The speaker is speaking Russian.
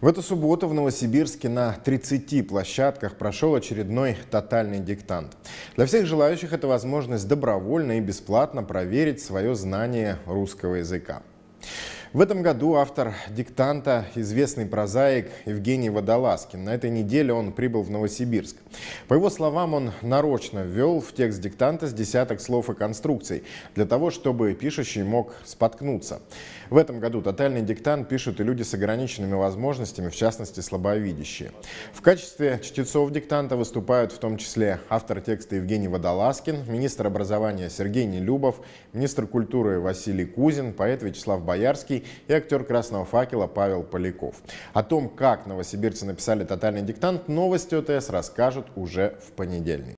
В эту субботу в Новосибирске на 30 площадках прошел очередной тотальный диктант. Для всех желающих это возможность добровольно и бесплатно проверить свое знание русского языка. В этом году автор «Диктанта» известный прозаик Евгений Водолазкин. На этой неделе он прибыл в Новосибирск. По его словам, он нарочно ввел в текст «Диктанта» с десяток слов и конструкций, для того, чтобы пишущий мог споткнуться. В этом году тотальный диктант пишут и люди с ограниченными возможностями, в частности, слабовидящие. В качестве чтецов диктанта выступают в том числе автор текста Евгений Водолазкин, министр образования Сергей Нелюбов, министр культуры Василий Кузин, поэт Вячеслав Боярский, и актер «Красного факела» Павел Поляков. О том, как новосибирцы написали тотальный диктант, новости ОТС расскажут уже в понедельник.